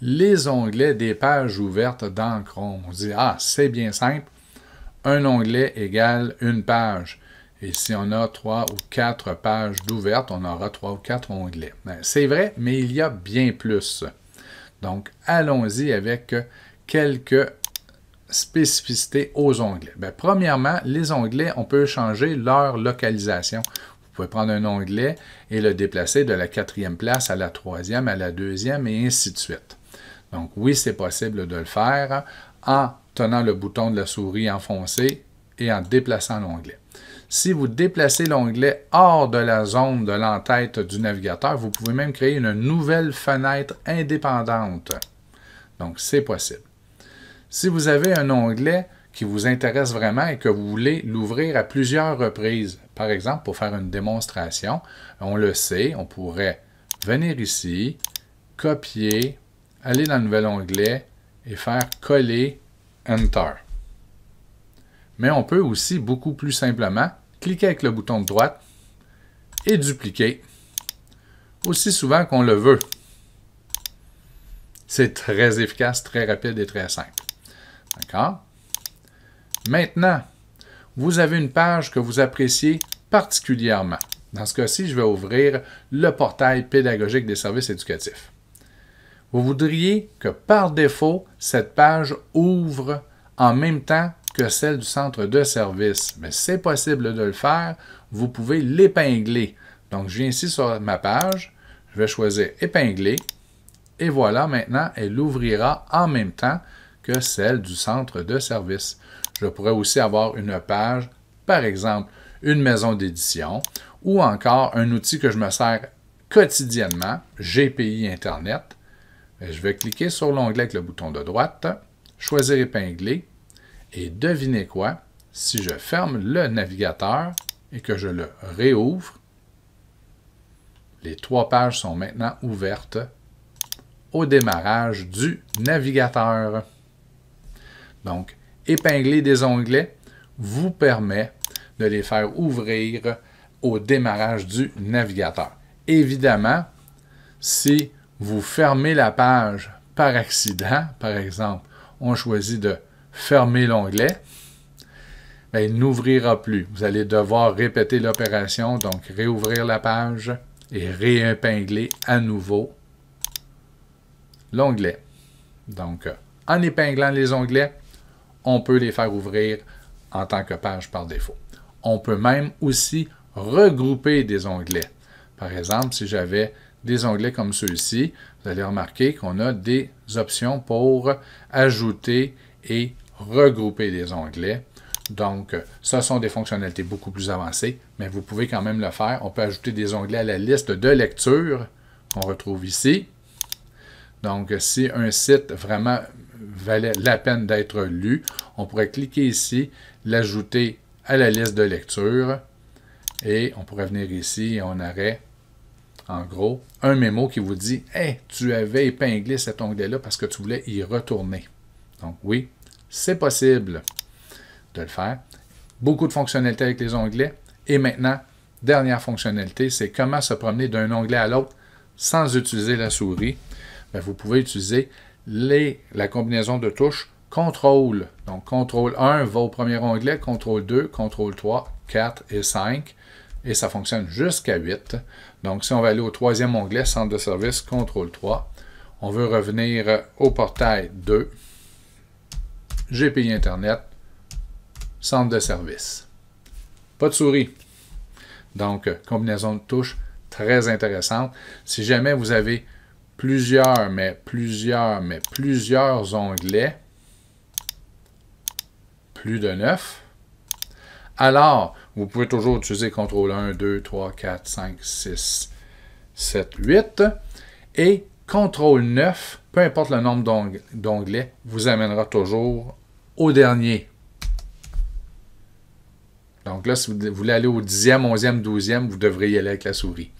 les onglets des pages ouvertes dans On dit, ah, c'est bien simple, un onglet égale une page. Et si on a trois ou quatre pages d'ouvertes, on aura trois ou quatre onglets. Ben, c'est vrai, mais il y a bien plus. Donc, allons-y avec quelques spécificités aux onglets. Ben, premièrement, les onglets, on peut changer leur localisation. Vous pouvez prendre un onglet et le déplacer de la quatrième place à la troisième, à la deuxième et ainsi de suite. Donc oui, c'est possible de le faire en tenant le bouton de la souris enfoncé et en déplaçant l'onglet. Si vous déplacez l'onglet hors de la zone de l'entête du navigateur, vous pouvez même créer une nouvelle fenêtre indépendante. Donc, c'est possible. Si vous avez un onglet qui vous intéresse vraiment et que vous voulez l'ouvrir à plusieurs reprises, par exemple pour faire une démonstration, on le sait, on pourrait venir ici, copier, aller dans le nouvel onglet et faire coller Enter. Mais on peut aussi beaucoup plus simplement cliquer avec le bouton de droite et dupliquer aussi souvent qu'on le veut. C'est très efficace, très rapide et très simple. D'accord? Maintenant, vous avez une page que vous appréciez particulièrement. Dans ce cas-ci, je vais ouvrir le portail pédagogique des services éducatifs. Vous voudriez que par défaut, cette page ouvre en même temps que celle du centre de service. Mais c'est possible de le faire. Vous pouvez l'épingler. Donc, je viens ici sur ma page. Je vais choisir épingler. Et voilà, maintenant, elle ouvrira en même temps que celle du centre de service. Je pourrais aussi avoir une page, par exemple, une maison d'édition ou encore un outil que je me sers quotidiennement, GPI Internet. Euh, je vais cliquer sur l'onglet avec le bouton de droite, choisir épingler, et devinez quoi, si je ferme le navigateur et que je le réouvre, les trois pages sont maintenant ouvertes au démarrage du navigateur. Donc, épingler des onglets vous permet de les faire ouvrir au démarrage du navigateur. Évidemment, si vous fermez la page par accident, par exemple, on choisit de fermer l'onglet, ben, il n'ouvrira plus. Vous allez devoir répéter l'opération, donc réouvrir la page et réépingler à nouveau l'onglet. Donc, euh, en épinglant les onglets, on peut les faire ouvrir en tant que page par défaut. On peut même aussi regrouper des onglets. Par exemple, si j'avais des onglets comme ceux-ci, vous allez remarquer qu'on a des options pour ajouter et regrouper des onglets. Donc, ce sont des fonctionnalités beaucoup plus avancées, mais vous pouvez quand même le faire. On peut ajouter des onglets à la liste de lecture qu'on retrouve ici. Donc, si un site vraiment valait la peine d'être lu, on pourrait cliquer ici, l'ajouter à la liste de lecture, et on pourrait venir ici et on arrête en gros, un mémo qui vous dit Hey, tu avais épinglé cet onglet-là parce que tu voulais y retourner. Donc, oui, c'est possible de le faire. Beaucoup de fonctionnalités avec les onglets. Et maintenant, dernière fonctionnalité, c'est comment se promener d'un onglet à l'autre sans utiliser la souris. Ben, vous pouvez utiliser la combinaison de touches Ctrl. Donc, Ctrl 1 va au premier onglet, Ctrl 2, Ctrl 3, 4 et 5. Et ça fonctionne jusqu'à 8. Donc, si on va aller au troisième onglet, Centre de service, contrôle 3, on veut revenir euh, au portail 2, GPI Internet, Centre de service. Pas de souris. Donc, euh, combinaison de touches très intéressante. Si jamais vous avez plusieurs, mais plusieurs, mais plusieurs onglets, plus de neuf, alors vous pouvez toujours utiliser CTRL 1, 2, 3, 4, 5, 6, 7, 8. Et CTRL 9, peu importe le nombre d'onglets, vous amènera toujours au dernier. Donc là, si vous voulez aller au 10e, 11e, 12e, vous devrez y aller avec la souris.